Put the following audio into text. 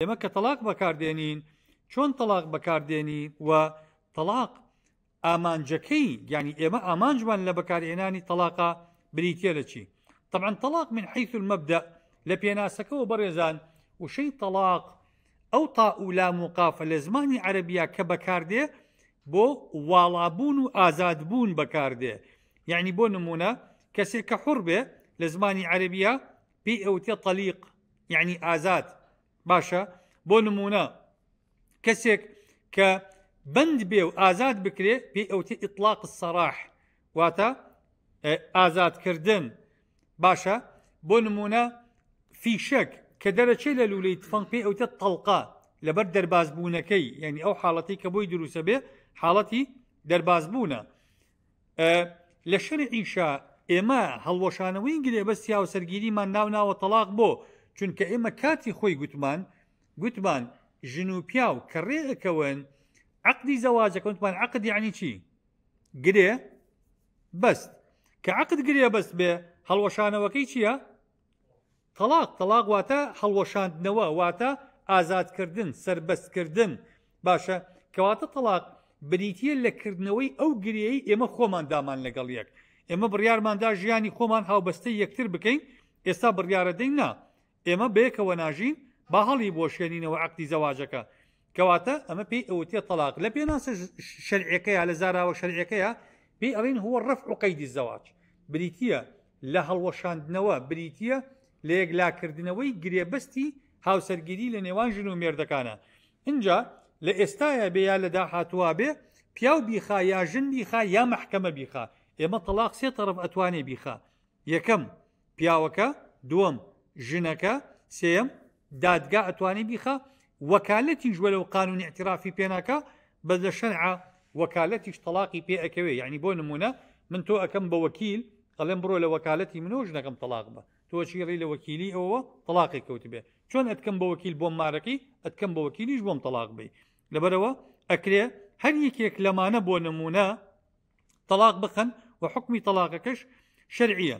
ئێمە کە تەلاق بەکاردێنین چۆن تەلاق بەکاردێنی و تەلاق ئامانجەکەی یعنی ئێمە ئامانجمان لە بەکارهێنانی تەلاقا بریتە لە چی طبعا تەلاق من حيث المبدأ لە پێناسەکەەوە بەڕێزان وشەی تەلاق ئەو تاولا مقافە لە زمانی عەربیا کە بەکاردێ بۆ واڵابوون و ئازادبوون بەکاردێ یعنی بۆ نمونە کەسێک کە حڕ بێ لە زمانی عەربیا پێی ئەوتێ تەلیق یعنی ئازاد باشە بۆ نمونە کەسێک کە بند بێ و ئازاد بکرێ پێی ئەوتی ئیطلاق سەراح واتە ئازادکردن باشە بۆ نمونە فیشک کە دەرەچێ لە لولەی تفەنگ پێی ئەوتە تەڵقا لەبەر دەرباز بوونەکەی یعنی ئەو حاڵەتی کە بۆی دروسە بێ حاڵەتی دەرباز بوونە لە شەر ئیشا ئێمە هەڵوەشانەوەی گرێ بە سیاوسەرگیریمان ناو ناوە تەلاق بۆ چونکە ئێمە کاتی خۆی گوتمان گوتمان ژن و پیا و کە ڕێەکەون عقدی زەواجەکەوتمان عقدی عنی چی گرێ بەست کە عقد گرێ بەست بێ هەڵوەشانەوەکەی چییە؟ تەلاق تەلاق واتە هەڵوەشاندنەوە واتە ئازادکردن سربەستکردن باشە کەواتە تەلاق بریتە لەکردنەوەی ئەو گرەی ئێمە خۆمان دامان لەگەڵ یەک ئێمە بڕیارماندا ژیانی خۆمان هاوبەستەی یەکتر بکەین ئێستا بڕیاەدەین نا ئێمە بێکەوە ناژین با هەڵی بۆشێنینەوە عقتی زەواژەکە کەواتە ئەمە پێی ئەوتێ تەلاق لە پێناسە شەرعەکەیە لە زاراوە شەرعەکەیە پێی ئەڵین هو ڕف عقەیدی زەواج بریتە لە هەڵوەشاندنەوە بریتە لە یەکلاکردنەوەی گرێبستی هاوسەرگیری لە نێوان ژن و مێردەکانە اینجا لە ئێستاە بەیە لە داهاتوە بێ پیاو بیخا یا ژن بیخا یا محکەمە بیخا ئێمە تەلاق سێ تەرف ئەتوانێ بیخا یەکەم پیاوەکە دووەم ژنەکە سێم دادگا ئەتوانێ بیخە وەکالەتی ژوە لەو قانون اعترافی پێناکە بە دە شەنعە وەکالەتیش تەلاقی پێ ئەەکەوێ یعنی بۆ نمونە من تۆ ئەەکەم بە وەکیل قەڵێم بڕۆ لە وەکالەتی منۆ ژنەکەم تەلاق بە تۆ چیڕی لە وەکیلی ئەوە تەلاقی کەوت بێ چۆن ئەتکەم بە وەکیل بۆم مارەکەی ئەتکەم بە وەکیلیش بۆم تەلاق بی لەبەرەوە ئەکرێ هەر یەکێک لەمانە بۆ نمونە تەلاق بخەن حکمی تەلاقەکەش شەرعە